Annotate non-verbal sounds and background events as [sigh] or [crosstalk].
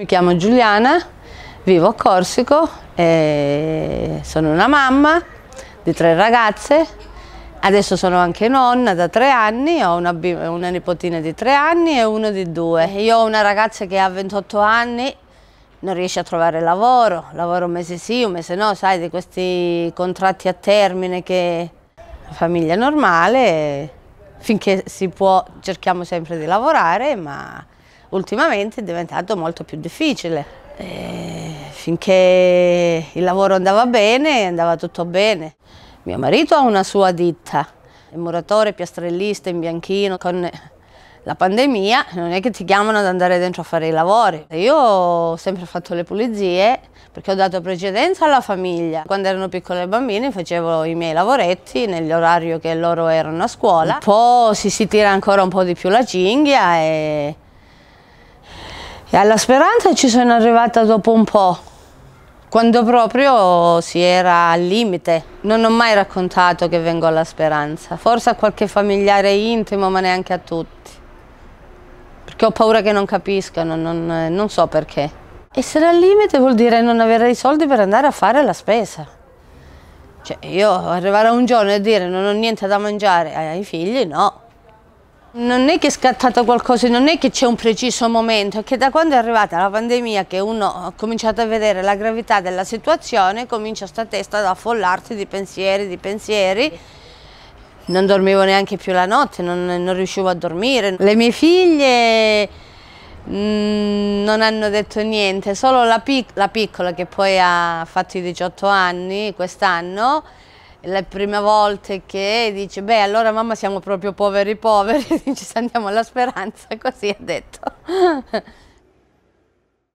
Mi chiamo Giuliana, vivo a Corsico, sono una mamma di tre ragazze, adesso sono anche nonna da tre anni, ho una, una nipotina di tre anni e uno di due. Io ho una ragazza che ha 28 anni, non riesce a trovare lavoro, lavoro un mese sì, un mese no, sai, di questi contratti a termine che la famiglia normale, finché si può cerchiamo sempre di lavorare, ma ultimamente è diventato molto più difficile. E eh, finché il lavoro andava bene, andava tutto bene. Mio marito ha una sua ditta, è muratore, piastrellista, in bianchino, con la pandemia non è che ti chiamano ad andare dentro a fare i lavori. Io ho sempre fatto le pulizie perché ho dato precedenza alla famiglia. Quando erano piccole bambine facevo i miei lavoretti nell'orario che loro erano a scuola. Un po' si, si tira ancora un po' di più la cinghia e e alla speranza ci sono arrivata dopo un po', quando proprio si era al limite. Non ho mai raccontato che vengo alla speranza, forse a qualche familiare intimo, ma neanche a tutti. Perché ho paura che non capiscano, non, non so perché. Essere al limite vuol dire non avere i soldi per andare a fare la spesa. Cioè, io arrivare a un giorno e dire non ho niente da mangiare ai figli, no. Non è che è scattato qualcosa, non è che c'è un preciso momento, è che da quando è arrivata la pandemia che uno ha cominciato a vedere la gravità della situazione, comincia sta testa ad affollarsi di pensieri, di pensieri. Non dormivo neanche più la notte, non, non riuscivo a dormire. Le mie figlie mh, mm, non hanno detto niente, solo la, pic la piccola che poi ha fatto i 18 anni quest'anno, la prima volta che dice beh allora mamma siamo proprio poveri poveri, [laughs] dice andiamo alla speranza, così ha detto. [laughs]